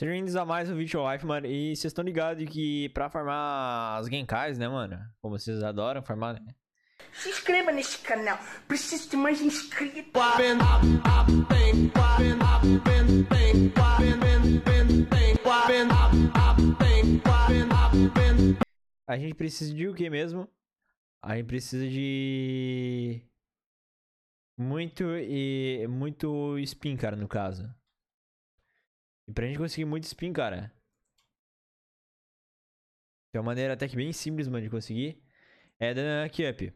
Sejam bem-vindos a mais um vídeo life, mano. E vocês estão ligados que pra farmar as Genkais, né, mano? Como vocês adoram farmar, né? Se inscreva neste canal. Preciso de mais inscritos. A gente precisa de o que mesmo? A gente precisa de... Muito e... Muito spin, cara, no caso. E pra gente conseguir muito spin, cara. Tem é uma maneira até que bem simples, mano, de conseguir. É dando rank up.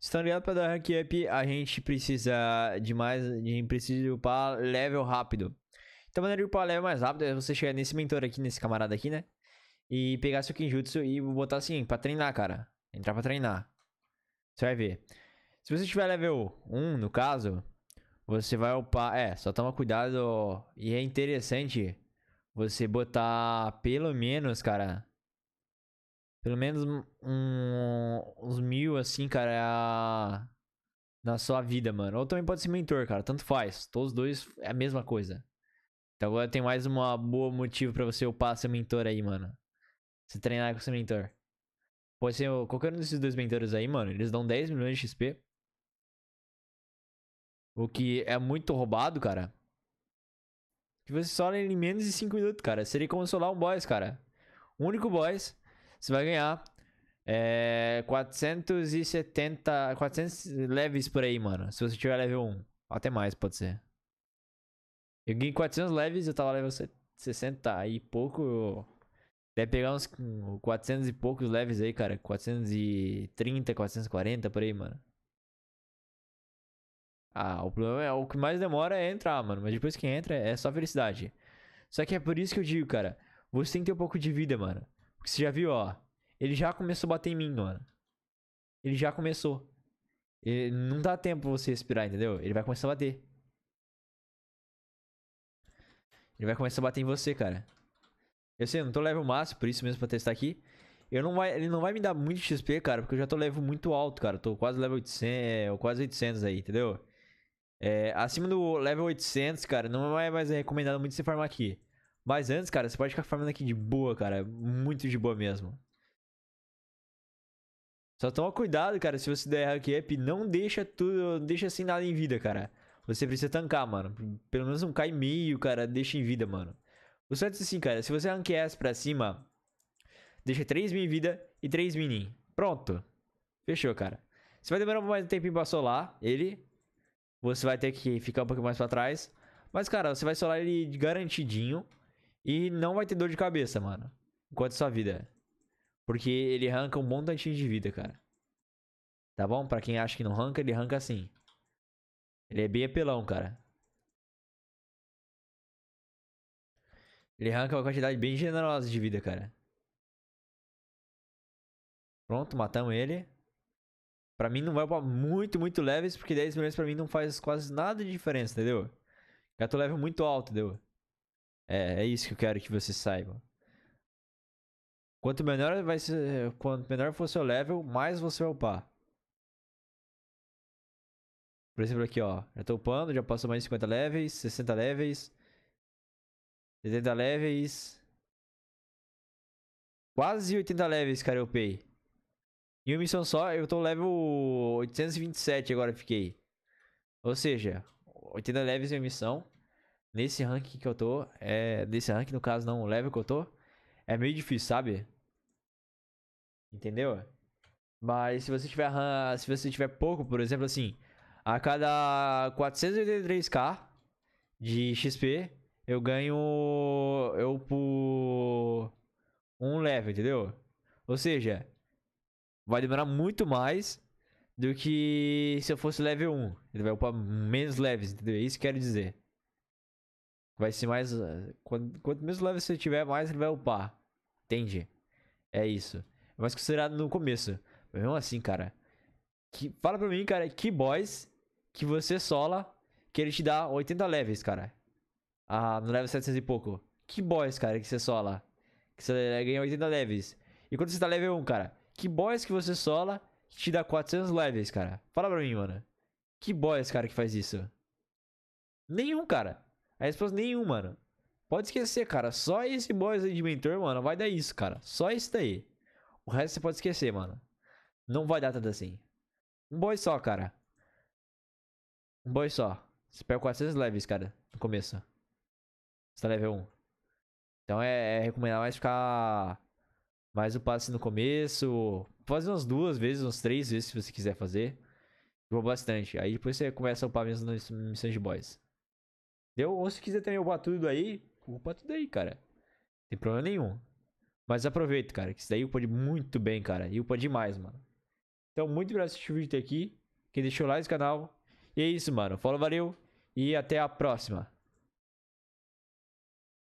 Se tá ligado pra dar rank up, a gente precisa de mais. A gente precisa de upar level rápido. Então, a maneira de upar level mais rápido é você chegar nesse mentor aqui, nesse camarada aqui, né? E pegar seu Kinjutsu e botar assim, pra treinar, cara. Entrar pra treinar. Você vai ver. Se você tiver level 1, no caso, você vai upar. É, só toma cuidado. E é interessante você botar pelo menos, cara. Pelo menos um, uns mil, assim, cara. É na sua vida, mano. Ou também pode ser mentor, cara. Tanto faz. Todos os dois é a mesma coisa. Então agora tem mais uma boa motivo para você upar seu mentor aí, mano. Se treinar com seu mentor. Pode ser qualquer um desses dois mentores aí, mano. Eles dão 10 milhões de XP. O que é muito roubado, cara que você só em menos de 5 minutos, cara. Seria como solar um boss, cara. Um único boss, você vai ganhar é, 470, 400 leves por aí, mano. Se você tiver level 1. Até mais, pode ser. Eu ganhei 400 leves, eu tava level 60 e pouco. Deve pegar uns 400 e poucos leves aí, cara. 430, 440 por aí, mano. Ah, o problema é o que mais demora é entrar, mano. Mas depois que entra, é só felicidade. Só que é por isso que eu digo, cara. Você tem que ter um pouco de vida, mano. Porque você já viu, ó. Ele já começou a bater em mim, mano. Ele já começou. Ele, não dá tempo pra você respirar, entendeu? Ele vai começar a bater. Ele vai começar a bater em você, cara. Eu sei, eu não tô level máximo, por isso mesmo pra testar aqui. Eu não vai, ele não vai me dar muito XP, cara, porque eu já tô level muito alto, cara. tô quase level 800, é, quase 800 aí, entendeu? É, acima do level 800, cara, não é mais recomendado muito você farmar aqui. Mas antes, cara, você pode ficar farmando aqui de boa, cara. Muito de boa mesmo. Só toma cuidado, cara, se você der hack up, não deixa tudo, não deixa assim nada em vida, cara. Você precisa tancar, mano. Pelo menos um K e meio, cara, deixa em vida, mano. O certo é assim, cara, se você rank S pra cima, deixa 3 mil em vida e 3 mini. Pronto. Fechou, cara. Você vai demorar mais um tempinho pra solar ele, você vai ter que ficar um pouco mais pra trás. Mas, cara, você vai solar ele garantidinho. E não vai ter dor de cabeça, mano. Enquanto sua vida. Porque ele arranca um bom tantinho de vida, cara. Tá bom? Pra quem acha que não arranca, ele arranca assim. Ele é bem apelão, cara. Ele arranca uma quantidade bem generosa de vida, cara. Pronto, matamos ele. Pra mim não vai pra muito, muito leves, porque 10 milhões pra mim não faz quase nada de diferença, entendeu? Eu tô level muito alto, entendeu? É, é isso que eu quero que você saiba. Quanto menor vai ser, quanto menor for seu level, mais você vai upar. Por exemplo aqui, ó. Já tô upando, já passou mais de 50 levels, 60 levels, 70 levels. Quase 80 levels, cara, eu upei. Em uma missão só, eu tô level 827 agora, fiquei. Ou seja, 80 levels em uma missão. Nesse rank que eu tô, é... Nesse rank no caso, não, o level que eu tô. É meio difícil, sabe? Entendeu? Mas se você tiver se você tiver pouco, por exemplo, assim, a cada 483k de XP, eu ganho eu por um level, entendeu? Ou seja, vai demorar muito mais do que se eu fosse level 1. Ele vai upar menos levels, entendeu? É isso quero dizer. Vai ser mais. Eh, quanto, quanto menos levels você tiver, mais ele vai upar. Entende? É isso. Mas considerado no começo. Mas mesmo assim, cara. Que, fala pra mim, cara, que boys que você sola que ele te dá 80 levels, cara. Ah, no level 700 e pouco. Que boys, cara, que você sola. Que você ganha 80 levels. E quando você tá level 1, cara, que boys que você sola que te dá 400 levels, cara? Fala pra mim, mano. Que boys, cara, que faz isso? Nenhum, cara. A resposta é nenhum, mano. Pode esquecer, cara. Só esse boy aí de mentor, mano, vai dar isso, cara. Só esse daí. O resto você pode esquecer, mano. Não vai dar tanto assim. Um boy só, cara. Um boy só. Você pega 400 levels, cara, no começo. Você tá level 1. Então é, é recomendar mais ficar mais o passe no começo. faz umas duas vezes, umas três vezes, se você quiser fazer. Vou bastante. Aí depois você começa a upar mesmo nas missões de boys. Deu? Ou se quiser também upar tudo aí, upa tudo aí, cara. Não tem problema nenhum. Mas aproveita, cara, que isso daí upa muito bem, cara. E upa demais, mano. Então, muito obrigado por assistir o vídeo até aqui. Quem deixou o like no canal. E é isso, mano. Falou, valeu. E até a próxima.